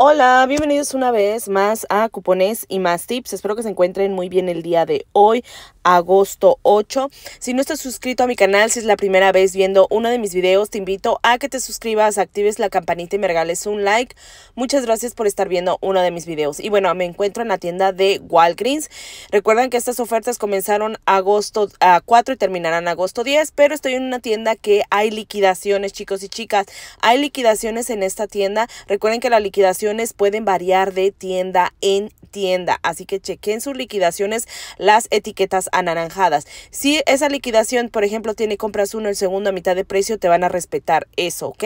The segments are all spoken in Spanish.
Hola, bienvenidos una vez más a Cupones y más tips. Espero que se encuentren muy bien el día de hoy, agosto 8. Si no estás suscrito a mi canal, si es la primera vez viendo uno de mis videos, te invito a que te suscribas, actives la campanita y me regales un like. Muchas gracias por estar viendo uno de mis videos. Y bueno, me encuentro en la tienda de Walgreens. Recuerdan que estas ofertas comenzaron agosto 4 ah, y terminarán agosto 10, pero estoy en una tienda que hay liquidaciones, chicos y chicas. Hay liquidaciones en esta tienda. Recuerden que la liquidación pueden variar de tienda en tienda, así que chequen sus liquidaciones, las etiquetas anaranjadas. Si esa liquidación, por ejemplo, tiene compras uno, el segundo a mitad de precio, te van a respetar eso, ¿ok?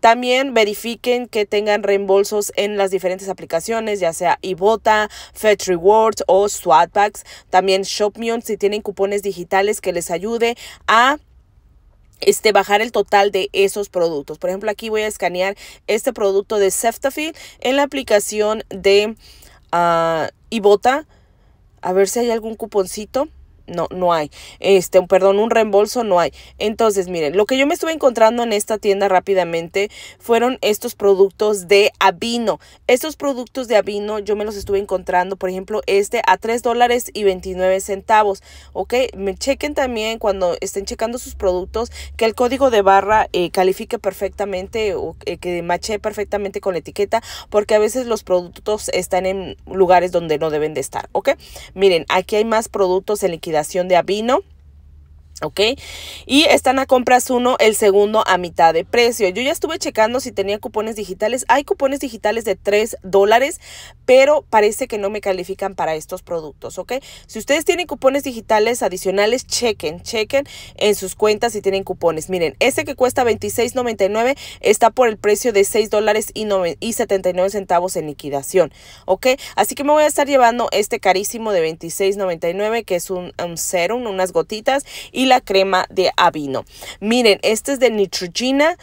También verifiquen que tengan reembolsos en las diferentes aplicaciones, ya sea Ibota, Fetch Rewards o Swagbucks. también Shopmeon, si tienen cupones digitales que les ayude a este, bajar el total de esos productos. Por ejemplo, aquí voy a escanear este producto de Ceftafil en la aplicación de uh, Ibota. A ver si hay algún cuponcito no, no hay. Este, perdón, un reembolso no hay. Entonces, miren, lo que yo me estuve encontrando en esta tienda rápidamente fueron estos productos de Avino. Estos productos de Avino yo me los estuve encontrando, por ejemplo, este a 3 dólares y 29 centavos. Ok, me chequen también cuando estén checando sus productos que el código de barra eh, califique perfectamente o eh, que mache perfectamente con la etiqueta, porque a veces los productos están en lugares donde no deben de estar. Ok, miren, aquí hay más productos en liquidación oxidación de apino ¿Ok? Y están a compras uno, el segundo a mitad de precio. Yo ya estuve checando si tenía cupones digitales. Hay cupones digitales de 3 dólares, pero parece que no me califican para estos productos, ¿ok? Si ustedes tienen cupones digitales adicionales, chequen, chequen en sus cuentas si tienen cupones. Miren, este que cuesta $26.99 está por el precio de 6 dólares y, 79 centavos en liquidación, ¿ok? Así que me voy a estar llevando este carísimo de $26.99, que es un, un serum, unas gotitas, y la crema de avino. Miren, este es de Neutrogena.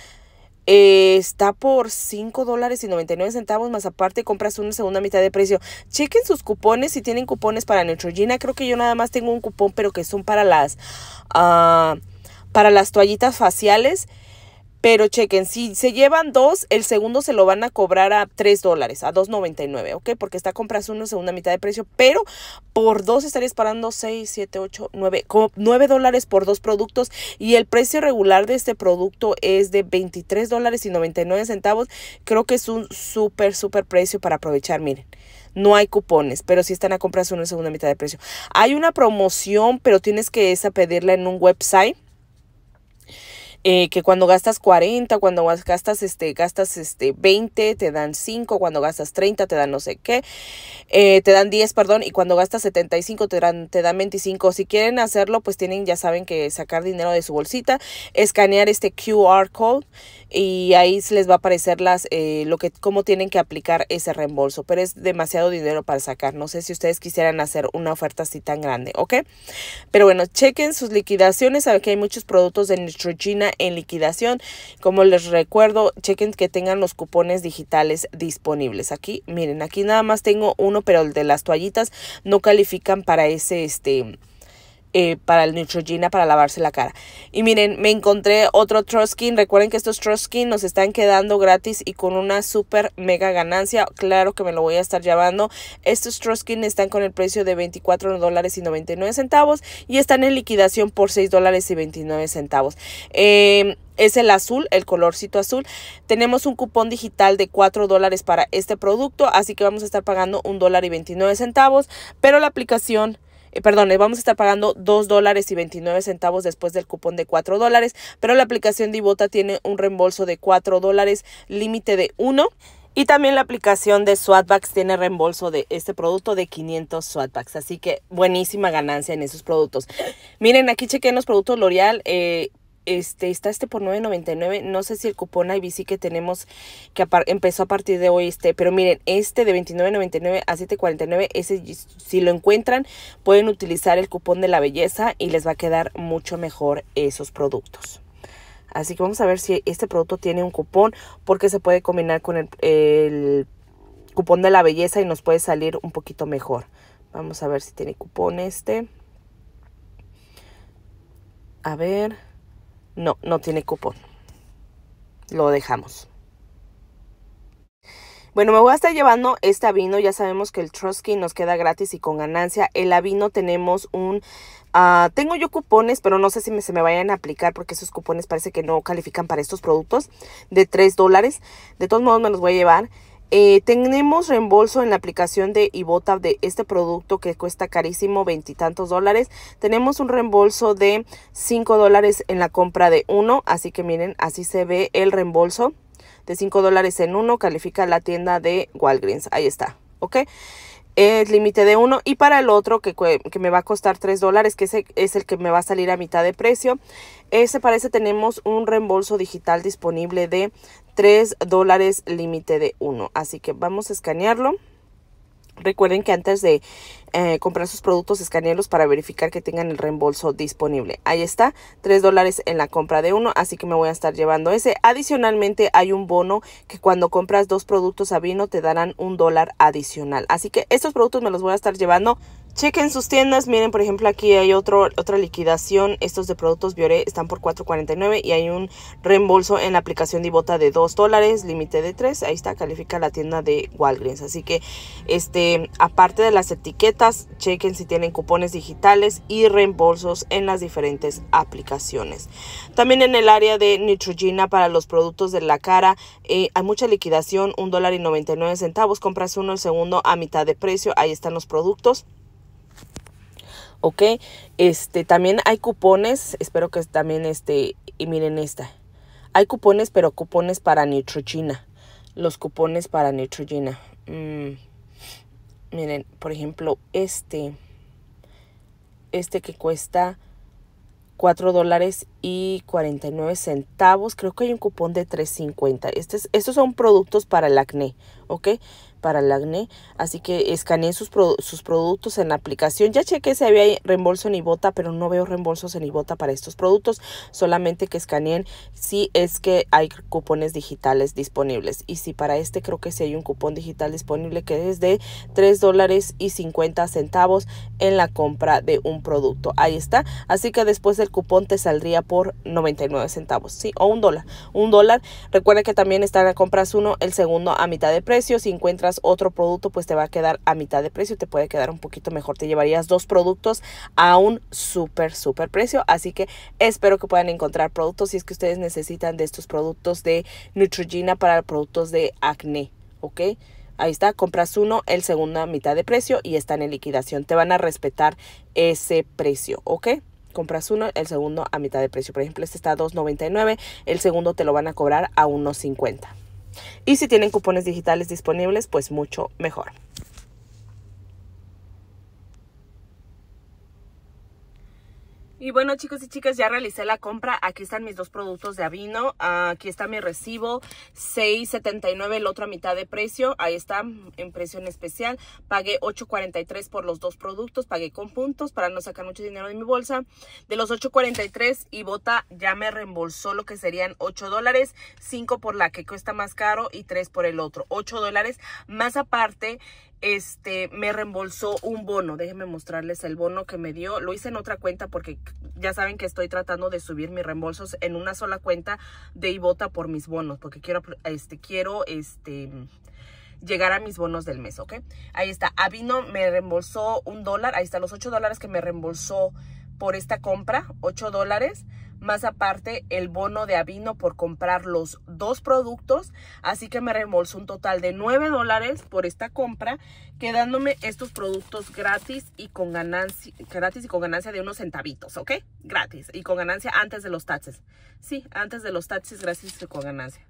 Eh, está por 5 dólares y 99 centavos más aparte compras una segunda mitad de precio chequen sus cupones si tienen cupones para Neutrogena creo que yo nada más tengo un cupón pero que son para las ah, para las toallitas faciales pero chequen, si se llevan dos, el segundo se lo van a cobrar a 3 dólares, a 2.99, ¿ok? Porque está compras uno, segunda mitad de precio, pero por dos estarías pagando 6, 7, 8, 9, como 9 dólares por dos productos y el precio regular de este producto es de 23 dólares y 99 centavos. Creo que es un súper, súper precio para aprovechar, miren. No hay cupones, pero si sí están a compras uno segunda mitad de precio. Hay una promoción, pero tienes que esa pedirla en un website eh, que cuando gastas 40, cuando gastas, este, gastas este, 20, te dan 5, cuando gastas 30, te dan no sé qué, eh, te dan 10, perdón, y cuando gastas 75, te dan, te dan 25. Si quieren hacerlo, pues tienen, ya saben que sacar dinero de su bolsita, escanear este QR code y ahí les va a aparecer las, eh, lo que, cómo tienen que aplicar ese reembolso, pero es demasiado dinero para sacar. No sé si ustedes quisieran hacer una oferta así tan grande, ¿ok? Pero bueno, chequen sus liquidaciones, saben que hay muchos productos de Neutrogena en liquidación. Como les recuerdo, chequen que tengan los cupones digitales disponibles. Aquí, miren, aquí nada más tengo uno, pero el de las toallitas no califican para ese, este, eh, para el Neutrogena para lavarse la cara. Y miren, me encontré otro Trustkin Recuerden que estos Trustkin nos están quedando gratis y con una super mega ganancia. Claro que me lo voy a estar llevando. Estos Trustkin están con el precio de $24.99. dólares y están en liquidación por $6.29. dólares em, es el azul, el colorcito azul. Tenemos un cupón digital de 4 dólares para este producto, así que vamos a estar pagando $1.29. dólar pero la aplicación eh, perdón, vamos a estar pagando 2 dólares y 29 centavos después del cupón de 4 dólares, pero la aplicación de Ibota tiene un reembolso de 4 dólares, límite de 1. Y también la aplicación de Swatbacks tiene reembolso de este producto de 500 Swatbacks. Así que buenísima ganancia en esos productos. Miren, aquí chequen los productos L'Oreal. Eh, este está este por 9.99 no sé si el cupón IBC que tenemos que empezó a partir de hoy este pero miren este de 29.99 a 7.49 ese si lo encuentran pueden utilizar el cupón de la belleza y les va a quedar mucho mejor esos productos así que vamos a ver si este producto tiene un cupón porque se puede combinar con el, el cupón de la belleza y nos puede salir un poquito mejor vamos a ver si tiene cupón este a ver no, no tiene cupón. Lo dejamos. Bueno, me voy a estar llevando este avino. Ya sabemos que el Trosky nos queda gratis y con ganancia. El avino tenemos un... Ah, tengo yo cupones, pero no sé si se me vayan a aplicar porque esos cupones parece que no califican para estos productos de 3 dólares. De todos modos me los voy a llevar. Eh, tenemos reembolso en la aplicación de Ibota de este producto que cuesta carísimo, veintitantos dólares. Tenemos un reembolso de 5 dólares en la compra de uno. Así que miren, así se ve el reembolso de 5 dólares en uno. Califica la tienda de Walgreens. Ahí está, ¿ok? el límite de uno y para el otro que, me va a costar 3 dólares que ese es el que me va a salir a mitad de precio ese parece tenemos un reembolso digital disponible de 3 dólares límite de 1. Así que vamos a escanearlo. Recuerden que antes de eh, comprar sus productos, escanearlos para verificar que tengan el reembolso disponible. Ahí está, 3 dólares en la compra de uno, así que me voy a estar llevando ese. Adicionalmente, hay un bono que cuando compras dos productos a vino te darán un dólar adicional. Así que estos productos me los voy a estar llevando Chequen sus tiendas, miren por ejemplo aquí hay otra liquidación, estos de productos Biore están por $4.49 y hay un reembolso en la aplicación de de 2 dólares, límite de 3, ahí está, califica la tienda de Walgreens, así que este, aparte de las etiquetas, chequen si tienen cupones digitales y reembolsos en las diferentes aplicaciones. También en el área de Neutrogena para los productos de la cara, eh, hay mucha liquidación, $1.99 compras uno, el segundo a mitad de precio, ahí están los productos. ¿ok? Este, también hay cupones, espero que también este, y miren esta. Hay cupones, pero cupones para Neutrogena. Los cupones para Neutrogena. Mm, miren, por ejemplo, este. Este que cuesta 4 dólares y 49 centavos. Creo que hay un cupón de 3.50. Este estos son productos para el acné, ¿ok? para el acné. Así que escaneen sus, sus productos en la aplicación. Ya chequé si había reembolso en Ibota, pero no veo reembolsos en Ibota para estos productos. Solamente que escaneen si es que hay cupones digitales disponibles. Y si para este creo que si hay un cupón digital disponible que es de 3 dólares y 50 centavos en la compra de un producto. Ahí está. Así que después del cupón te saldría por 99 centavos. Sí, o un dólar. Un dólar. Recuerda que también están la compras uno, el segundo a mitad de precio. Si encuentras otro producto, pues te va a quedar a mitad de precio, te puede quedar un poquito mejor. Te llevarías dos productos a un súper, súper precio. Así que espero que puedan encontrar productos si es que ustedes necesitan de estos productos de Neutrogena para productos de acné, ¿ok? Ahí está, compras uno, el segundo a mitad de precio y están en liquidación. Te van a respetar ese precio, ¿ok? compras uno, el segundo a mitad de precio. Por ejemplo, este está a $2.99, el segundo te lo van a cobrar a $1.50. Y si tienen cupones digitales disponibles, pues mucho mejor. Y bueno chicos y chicas, ya realicé la compra. Aquí están mis dos productos de Avino. aquí está mi recibo, 6.79 el otro a mitad de precio. Ahí está, en precio especial. Pagué 8.43 por los dos productos. Pagué con puntos para no sacar mucho dinero de mi bolsa. De los 8.43 y Bota ya me reembolsó lo que serían 8 dólares. 5 por la que cuesta más caro y 3 por el otro. 8 dólares. Más aparte, este, me reembolsó un bono. Déjenme mostrarles el bono que me dio. Lo hice en otra cuenta porque ya saben que estoy tratando de subir mis reembolsos en una sola cuenta de Ibota por mis bonos. Porque quiero, este, quiero, este llegar a mis bonos del mes, ¿ok? Ahí está, Avino me reembolsó un dólar, ahí está los 8 dólares que me reembolsó por esta compra, 8 dólares más aparte el bono de Avino por comprar los dos productos, así que me reembolsó un total de 9 dólares por esta compra, quedándome estos productos gratis y con ganancia, gratis y con ganancia de unos centavitos, ¿ok? Gratis y con ganancia antes de los taches. Sí, antes de los taches, gratis y con ganancia.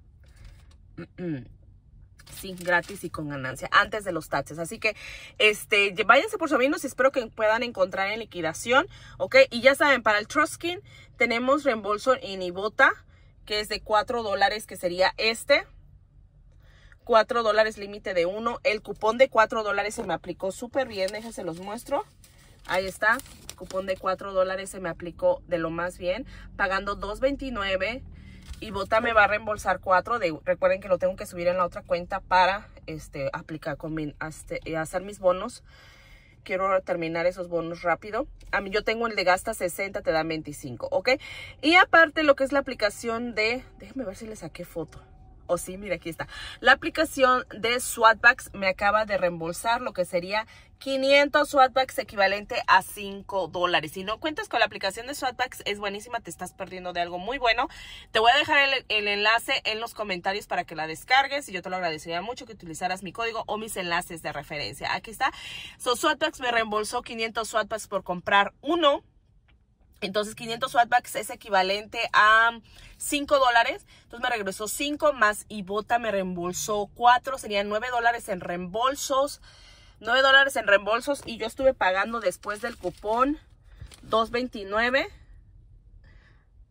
gratis y con ganancia, antes de los taxes. Así que este, váyanse por sabinos y espero que puedan encontrar en liquidación, ¿ok? Y ya saben, para el Truskin tenemos reembolso en Ibota, que es de 4 dólares, que sería este. 4 dólares límite de 1 El cupón de 4 dólares se me aplicó súper bien, déjense los muestro. Ahí está, cupón de 4 dólares se me aplicó de lo más bien, pagando 2.29 y Bota me va a reembolsar 4 de, recuerden que lo tengo que subir en la otra cuenta para este, aplicar con este, eh, hacer mis bonos. Quiero terminar esos bonos rápido. A mí yo tengo el de gasta 60, te da 25, ¿ok? Y aparte lo que es la aplicación de, déjenme ver si le saqué foto o oh, sí, mira, aquí está. La aplicación de Swatbacks me acaba de reembolsar lo que sería 500 Swatbacks equivalente a 5 dólares. Si no cuentas con la aplicación de Swatbacks, es buenísima, te estás perdiendo de algo muy bueno. Te voy a dejar el, enlace en los comentarios para que la descargues y yo te lo agradecería mucho que utilizaras mi código o mis enlaces de referencia. Aquí está. So, Swatbacks me reembolsó 500 Swatbacks por comprar uno entonces 500 swatbacks es equivalente a 5 dólares. Entonces me regresó 5 más Ibota me reembolsó 4. Serían 9 dólares en reembolsos. 9 dólares en reembolsos y yo estuve pagando después del cupón 2.29.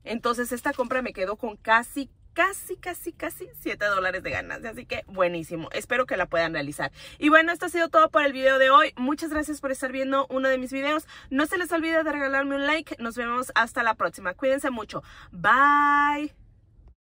Entonces esta compra me quedó con casi casi, casi, casi 7 dólares de ganancia. Así que buenísimo. Espero que la puedan realizar. Y bueno, esto ha sido todo por el video de hoy. Muchas gracias por estar viendo uno de mis videos. No se les olvide de regalarme un like. Nos vemos hasta la próxima. Cuídense mucho. Bye.